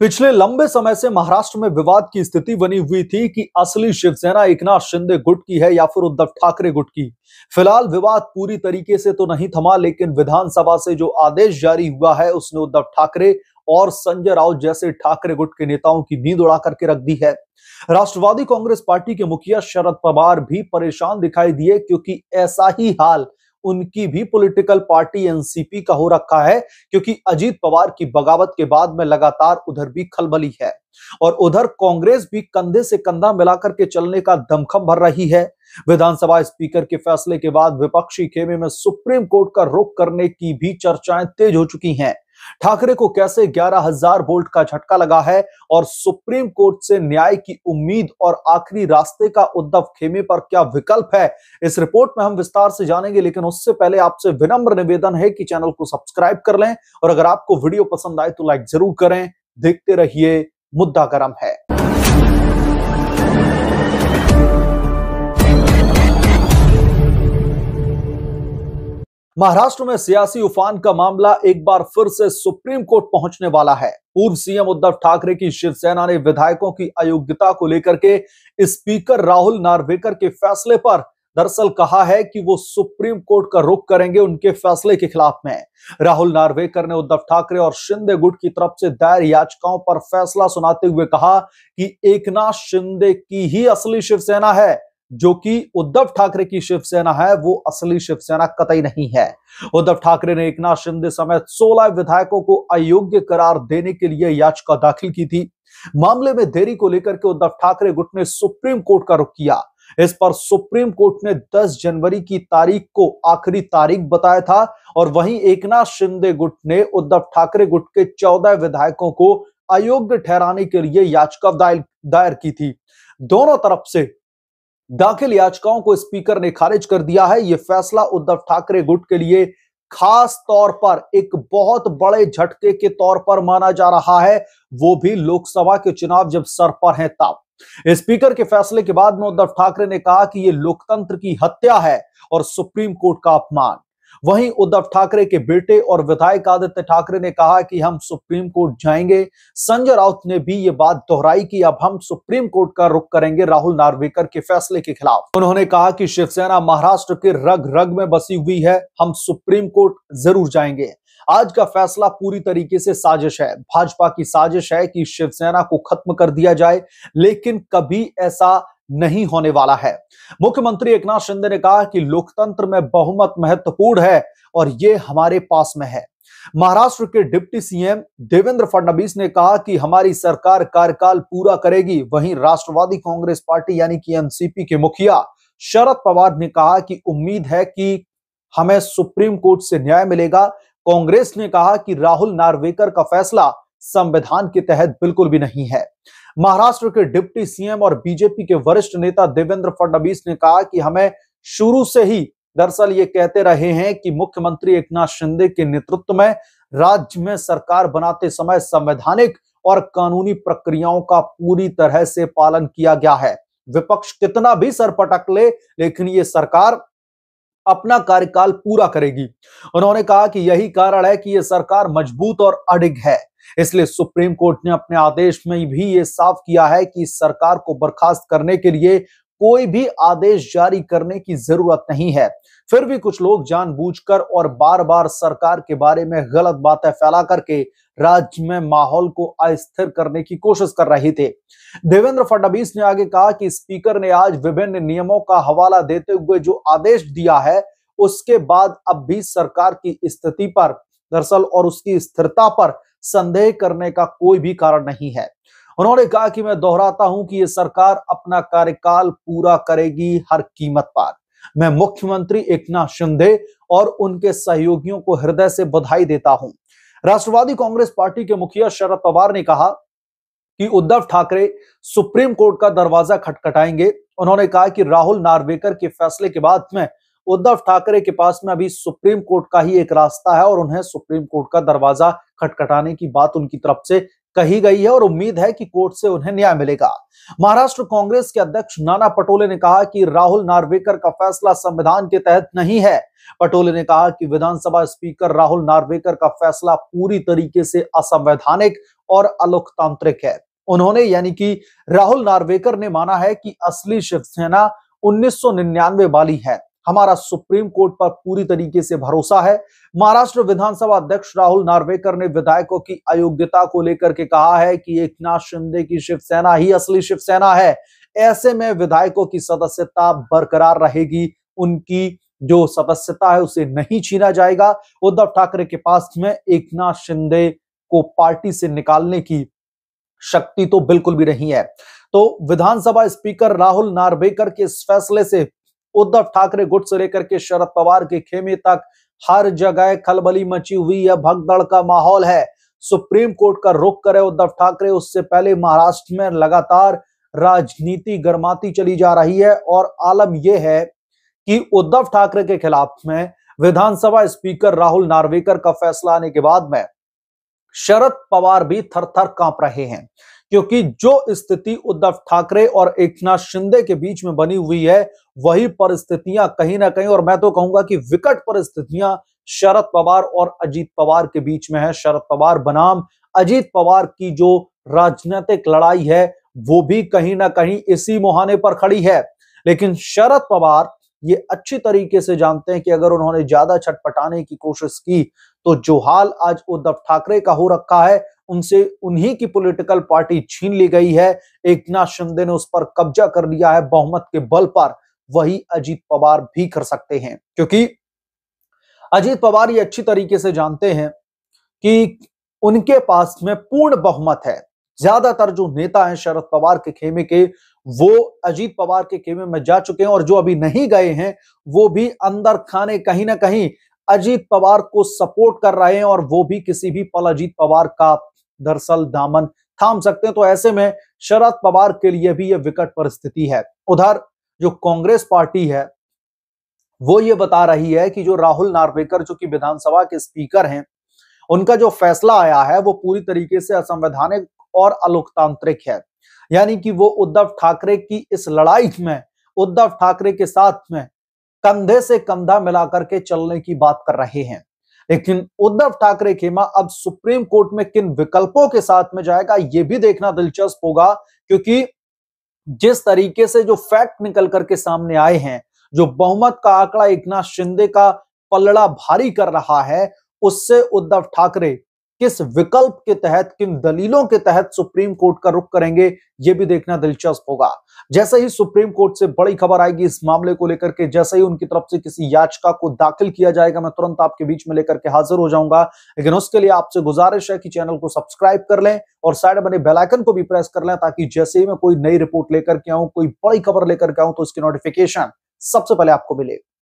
पिछले लंबे समय से महाराष्ट्र में विवाद की स्थिति बनी हुई थी कि असली शिवसेना एकनाथ शिंदे गुट की है या फिर उद्धव ठाकरे गुट की फिलहाल विवाद पूरी तरीके से तो नहीं थमा लेकिन विधानसभा से जो आदेश जारी हुआ है उसने उद्धव ठाकरे और संजय राउत जैसे ठाकरे गुट के नेताओं की नींद उड़ा करके रख दी है राष्ट्रवादी कांग्रेस पार्टी के मुखिया शरद पवार भी परेशान दिखाई दिए क्योंकि ऐसा ही हाल उनकी भी पॉलिटिकल पार्टी एनसीपी का हो रखा है क्योंकि अजीत पवार की बगावत के बाद में लगातार उधर भी खलबली है और उधर कांग्रेस भी कंधे से कंधा मिलाकर के चलने का दमखम भर रही है विधानसभा स्पीकर के फैसले के बाद विपक्षी खेमे में सुप्रीम कोर्ट का रुख करने की भी चर्चाएं तेज हो चुकी हैं ठाकरे को कैसे ग्यारह हजार वोल्ट का झटका लगा है और सुप्रीम कोर्ट से न्याय की उम्मीद और आखिरी रास्ते का उद्धव खेमे पर क्या विकल्प है इस रिपोर्ट में हम विस्तार से जानेंगे लेकिन उससे पहले आपसे विनम्र निवेदन है कि चैनल को सब्सक्राइब कर लें और अगर आपको वीडियो पसंद आए तो लाइक जरूर करें देखते रहिए मुद्दा गर्म है महाराष्ट्र में सियासी उफान का मामला एक बार फिर से सुप्रीम कोर्ट पहुंचने वाला है पूर्व सीएम उद्धव ठाकरे की शिवसेना ने विधायकों की अयोग्यता को लेकर के स्पीकर राहुल नार्वेकर के फैसले पर दरअसल कहा है कि वो सुप्रीम कोर्ट का रुख करेंगे उनके फैसले के खिलाफ में राहुल नार्वेकर ने उद्धव ठाकरे और शिंदे गुट की तरफ से दायर याचिकाओं पर फैसला सुनाते हुए कहा कि एकनाथ शिंदे की ही असली शिवसेना है जो कि उद्धव ठाकरे की शिवसेना है वो असली शिवसेना कतई नहीं है उद्धव ठाकरे ने एक नाथ शिंदे समेत 16 विधायकों को अयोग्य करार देने के लिए याचिका दाखिल की थी मामले में देरी को लेकर के उद्धव ठाकरे गुट ने सुप्रीम कोर्ट का रुख किया इस पर सुप्रीम कोर्ट ने 10 जनवरी की तारीख को आखिरी तारीख बताया था और वहीं एकनाथ शिंदे गुट ने उद्धव ठाकरे गुट के 14 विधायकों को अयोग्य ठहराने के लिए याचिका दायर की थी दोनों तरफ से दाखिल याचिकाओं को स्पीकर ने खारिज कर दिया है यह फैसला उद्धव ठाकरे गुट के लिए खास तौर पर एक बहुत बड़े झटके के तौर पर माना जा रहा है वो भी लोकसभा के चुनाव जब सर पर हैं तब स्पीकर के फैसले के बाद में उद्धव ठाकरे ने कहा कि यह लोकतंत्र की हत्या है और सुप्रीम कोर्ट का अपमान वहीं उद्धव ठाकरे के बेटे और विधायक आदित्य ठाकरे ने कहा कि हम सुप्रीम कोर्ट जाएंगे संजय राउत ने भी ये बात दोहराई कि अब हम सुप्रीम कोर्ट का रुख करेंगे राहुल नार्वेकर के फैसले के खिलाफ उन्होंने कहा कि शिवसेना महाराष्ट्र के रग रग में बसी हुई है हम सुप्रीम कोर्ट जरूर जाएंगे आज का फैसला पूरी तरीके से साजिश है भाजपा की साजिश है कि शिवसेना को खत्म कर दिया जाए लेकिन कभी ऐसा नहीं होने वाला है मुख्यमंत्री एकनाथ शिंदे ने कहा कि लोकतंत्र में बहुमत महत्वपूर्ण है और ये हमारे पास में है महाराष्ट्र के डिप्टी सीएम देवेंद्र फडणवीस ने कहा कि हमारी सरकार कार्यकाल पूरा करेगी वहीं राष्ट्रवादी कांग्रेस पार्टी यानी कि एनसीपी के मुखिया शरद पवार ने कहा कि उम्मीद है कि हमें सुप्रीम कोर्ट से न्याय मिलेगा कांग्रेस ने कहा कि राहुल नार्वेकर का फैसला संविधान के तहत बिल्कुल भी नहीं है महाराष्ट्र के डिप्टी सीएम और बीजेपी के वरिष्ठ नेता देवेंद्र फडणवीस ने कहा कि हमें शुरू से ही दरअसल ये कहते रहे हैं कि मुख्यमंत्री एक नाथ शिंदे के नेतृत्व में राज्य में सरकार बनाते समय संवैधानिक और कानूनी प्रक्रियाओं का पूरी तरह से पालन किया गया है विपक्ष कितना भी सर पटक ले, लेकिन ये सरकार अपना कार्यकाल पूरा करेगी उन्होंने कहा कि यही कारण है कि यह सरकार मजबूत और अडिग है इसलिए सुप्रीम कोर्ट ने अपने आदेश में भी यह साफ किया है कि सरकार को बर्खास्त करने के लिए कोई भी आदेश जारी करने की जरूरत नहीं है फिर भी कुछ लोग जानबूझकर और बार बार सरकार के बारे में गलत बातें फैला करके राज्य में माहौल को अस्थिर करने की कोशिश कर रहे थे देवेंद्र फडणवीस ने आगे कहा कि स्पीकर ने आज विभिन्न नियमों का हवाला देते हुए जो आदेश दिया है उसके बाद अब भी सरकार की स्थिति पर दरअसल और उसकी स्थिरता पर संदेह करने का कोई भी कारण नहीं है उन्होंने कहा कि मैं दोहराता हूं कि ये सरकार अपना कार्यकाल पूरा करेगी हर कीमत पर मैं मुख्यमंत्री एकनाथ शिंदे और उनके सहयोगियों को हृदय से बधाई देता हूं राष्ट्रवादी कांग्रेस पार्टी के मुखिया शरद पवार ने कहा कि उद्धव ठाकरे सुप्रीम कोर्ट का दरवाजा खटखटाएंगे उन्होंने कहा कि राहुल नार्वेकर के फैसले के बाद में उद्धव ठाकरे के पास में अभी सुप्रीम कोर्ट का ही एक रास्ता है और उन्हें सुप्रीम कोर्ट का दरवाजा खटखटाने की बात उनकी तरफ से कही गई है और उम्मीद है कि कोर्ट से उन्हें न्याय मिलेगा महाराष्ट्र कांग्रेस के अध्यक्ष नाना पटोले ने कहा कि राहुल नार्वेकर का फैसला संविधान के तहत नहीं है पटोले ने कहा कि विधानसभा स्पीकर राहुल नार्वेकर का फैसला पूरी तरीके से असंवैधानिक और अलोकतांत्रिक है उन्होंने यानी कि राहुल नार्वेकर ने माना है कि असली शिवसेना 1999 वाली है हमारा सुप्रीम कोर्ट पर पूरी तरीके से भरोसा है महाराष्ट्र विधानसभा अध्यक्ष राहुल नार्वेकर ने विधायकों की अयोग्यता को लेकर के कहा है कि एकनाथ शिंदे की शिवसेना ही असली शिवसेना है ऐसे में विधायकों की सदस्यता बरकरार रहेगी उनकी जो सदस्यता है उसे नहीं छीना जाएगा उद्धव ठाकरे के पास में एक नाथ शिंदे को पार्टी से निकालने की शक्ति तो बिल्कुल भी नहीं है तो विधानसभा स्पीकर राहुल नार्वेकर के इस फैसले से उद्धव ठाकरे गुट से लेकर के शरद पवार के खेमे तक हर जगह खलबली मची हुई है भगदड़ का माहौल है सुप्रीम कोर्ट का रुख करे उद्धव ठाकरे उससे पहले महाराष्ट्र में लगातार राजनीति गर्माती चली जा रही है और आलम यह है कि उद्धव ठाकरे के खिलाफ में विधानसभा स्पीकर राहुल नार्वेकर का फैसला आने के बाद में शरद पवार भी थर थर कांप रहे हैं क्योंकि जो स्थिति उद्धव ठाकरे और एकनाथ शिंदे के बीच में बनी हुई है वही परिस्थितियां कहीं ना कहीं और मैं तो कहूंगा कि विकट परिस्थितियां शरद पवार और अजीत पवार के बीच में है शरद पवार बनाम अजीत पवार की जो राजनीतिक लड़ाई है वो भी कहीं ना कहीं इसी मुहाने पर खड़ी है लेकिन शरद पवार ये अच्छी तरीके से जानते हैं कि अगर उन्होंने ज्यादा छटपटाने की कोशिश की तो जो हाल आज उद्धव ठाकरे का हो रखा है उनसे उन्हीं की पॉलिटिकल पार्टी छीन ली गई है एक नाथ शिंदे ने उस पर कब्जा कर लिया है बहुमत के बल पर वही अजीत पवार भी कर सकते हैं क्योंकि अजीत पवार ये अच्छी तरीके से जानते हैं कि उनके पास में पूर्ण बहुमत है ज्यादातर जो नेता हैं शरद पवार के खेमे के वो अजीत पवार के खेमे में जा चुके हैं और जो अभी नहीं गए हैं वो भी अंदर खाने कहीं ना कहीं अजीत पवार को सपोर्ट कर रहे हैं और वो भी किसी भी पल अजीत पवार का दरअसल दामन थाम सकते हैं तो ऐसे में शरद पवार के लिए भी यह विकट परिस्थिति है उधर जो कांग्रेस पार्टी है वो ये बता रही है कि जो राहुल नार्वेकर जो कि विधानसभा के स्पीकर हैं उनका जो फैसला आया है वो पूरी तरीके से असंवैधानिक और अलोकतांत्रिक है यानी कि वो उद्धव ठाकरे की इस लड़ाई में उद्धव ठाकरे के साथ में कंधे से कंधा मिलाकर के चलने की बात कर रहे हैं लेकिन उद्धव ठाकरे खेमा अब सुप्रीम कोर्ट में किन विकल्पों के साथ में जाएगा यह भी देखना दिलचस्प होगा क्योंकि जिस तरीके से जो फैक्ट निकल करके सामने आए हैं जो बहुमत का आंकड़ा एक शिंदे का पलड़ा भारी कर रहा है उससे उद्धव ठाकरे किस विकल्प के तहत किन दलीलों के तहत सुप्रीम कोर्ट का रुख करेंगे यह भी देखना दिलचस्प होगा जैसे ही सुप्रीम कोर्ट से बड़ी खबर आएगी इस मामले को लेकर के जैसे ही उनकी तरफ से किसी याचिका को दाखिल किया जाएगा मैं तुरंत आपके बीच में लेकर के हाजिर हो जाऊंगा लेकिन उसके लिए आपसे गुजारिश है कि चैनल को सब्सक्राइब कर लें और साइड बने बेलाइकन को भी प्रेस कर लें ताकि जैसे ही मैं कोई नई रिपोर्ट लेकर के आऊं कोई बड़ी खबर लेकर के आऊं तो उसकी नोटिफिकेशन सबसे पहले आपको मिलेगी